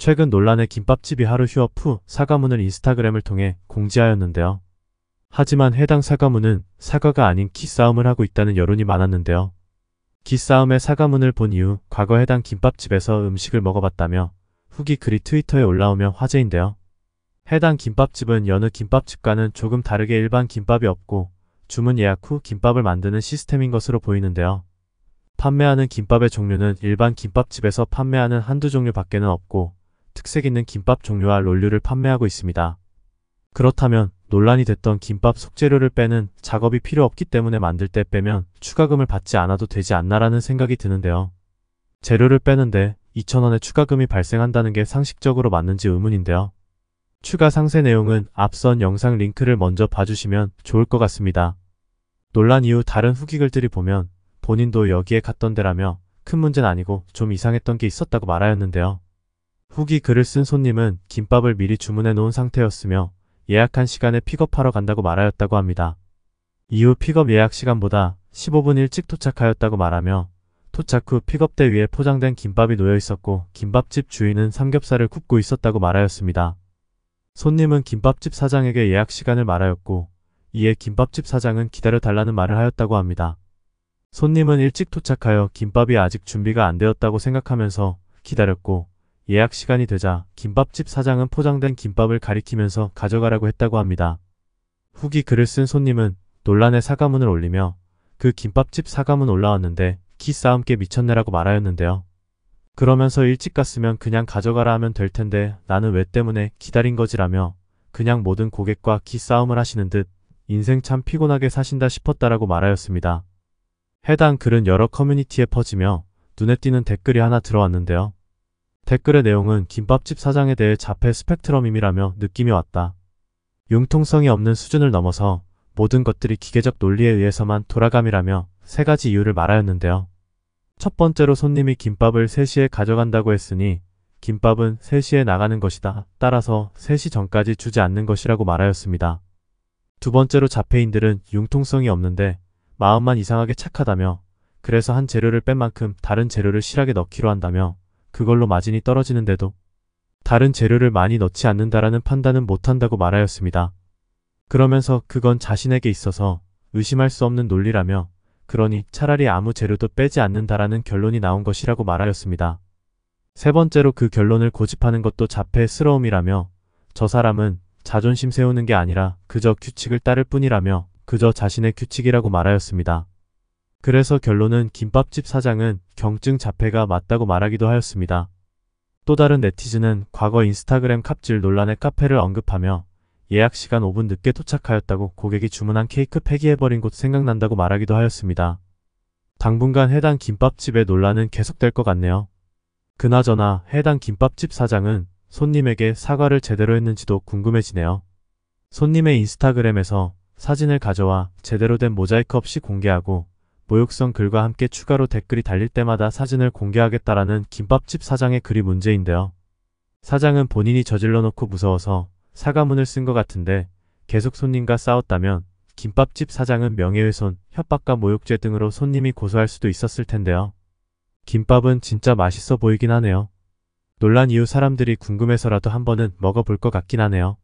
최근 논란의 김밥집이 하루 휴업 후 사과문을 인스타그램을 통해 공지하였는데요. 하지만 해당 사과문은 사과가 아닌 키싸움을 하고 있다는 여론이 많았는데요. 기싸움의 사과문을 본 이후 과거 해당 김밥집에서 음식을 먹어봤다며 후기 글이 트위터에 올라오며 화제인데요. 해당 김밥집은 여느 김밥집과는 조금 다르게 일반 김밥이 없고 주문 예약 후 김밥을 만드는 시스템인 것으로 보이는데요. 판매하는 김밥의 종류는 일반 김밥집에서 판매하는 한두 종류 밖에는 없고 특색 있는 김밥 종류와 롤류를 판매하고 있습니다. 그렇다면 논란이 됐던 김밥 속재료를 빼는 작업이 필요 없기 때문에 만들 때 빼면 추가금을 받지 않아도 되지 않나라는 생각이 드는데요. 재료를 빼는데 2,000원의 추가금이 발생한다는 게 상식적으로 맞는지 의문인데요. 추가 상세 내용은 앞선 영상 링크를 먼저 봐주시면 좋을 것 같습니다. 논란 이후 다른 후기글들이 보면 본인도 여기에 갔던 데라며 큰 문제는 아니고 좀 이상했던 게 있었다고 말하였는데요. 후기 글을 쓴 손님은 김밥을 미리 주문해 놓은 상태였으며 예약한 시간에 픽업하러 간다고 말하였다고 합니다. 이후 픽업 예약 시간보다 15분 일찍 도착하였다고 말하며 도착 후 픽업대 위에 포장된 김밥이 놓여 있었고 김밥집 주인은 삼겹살을 굽고 있었다고 말하였습니다. 손님은 김밥집 사장에게 예약 시간을 말하였고 이에 김밥집 사장은 기다려달라는 말을 하였다고 합니다. 손님은 일찍 도착하여 김밥이 아직 준비가 안 되었다고 생각하면서 기다렸고 예약 시간이 되자 김밥집 사장은 포장된 김밥을 가리키면서 가져가라고 했다고 합니다. 후기 글을 쓴 손님은 논란의 사과문을 올리며 그 김밥집 사과문 올라왔는데 키 싸움께 미쳤네라고 말하였는데요. 그러면서 일찍 갔으면 그냥 가져가라 하면 될 텐데 나는 왜 때문에 기다린 거지라며 그냥 모든 고객과 키 싸움을 하시는 듯 인생 참 피곤하게 사신다 싶었다라고 말하였습니다. 해당 글은 여러 커뮤니티에 퍼지며 눈에 띄는 댓글이 하나 들어왔는데요. 댓글의 내용은 김밥집 사장에 대해 자폐 스펙트럼임이라며 느낌이 왔다. 융통성이 없는 수준을 넘어서 모든 것들이 기계적 논리에 의해서만 돌아감이라며 세 가지 이유를 말하였는데요. 첫 번째로 손님이 김밥을 3시에 가져간다고 했으니 김밥은 3시에 나가는 것이다. 따라서 3시 전까지 주지 않는 것이라고 말하였습니다. 두 번째로 자폐인들은 융통성이 없는데 마음만 이상하게 착하다며 그래서 한 재료를 뺀 만큼 다른 재료를 실하게 넣기로 한다며 그걸로 마진이 떨어지는데도 다른 재료를 많이 넣지 않는다라는 판단은 못한다고 말하였습니다. 그러면서 그건 자신에게 있어서 의심할 수 없는 논리라며 그러니 차라리 아무 재료도 빼지 않는다라는 결론이 나온 것이라고 말하였습니다. 세 번째로 그 결론을 고집하는 것도 자폐스러움이라며 저 사람은 자존심 세우는 게 아니라 그저 규칙을 따를 뿐이라며 그저 자신의 규칙이라고 말하였습니다. 그래서 결론은 김밥집 사장은 경증 자폐가 맞다고 말하기도 하였습니다. 또 다른 네티즌은 과거 인스타그램 캅질 논란의 카페를 언급하며 예약 시간 5분 늦게 도착하였다고 고객이 주문한 케이크 폐기해버린 곳 생각난다고 말하기도 하였습니다. 당분간 해당 김밥집의 논란은 계속될 것 같네요. 그나저나 해당 김밥집 사장은 손님에게 사과를 제대로 했는지도 궁금해지네요. 손님의 인스타그램에서 사진을 가져와 제대로 된 모자이크 없이 공개하고 모욕성 글과 함께 추가로 댓글이 달릴 때마다 사진을 공개하겠다라는 김밥집 사장의 글이 문제인데요. 사장은 본인이 저질러 놓고 무서워서 사과문을 쓴 것 같은데 계속 손님과 싸웠다면 김밥집 사장은 명예훼손, 협박과 모욕죄 등으로 손님이 고소할 수도 있었을 텐데요. 김밥은 진짜 맛있어 보이긴 하네요. 논란 이후 사람들이 궁금해서라도 한 번은 먹어볼 것 같긴 하네요.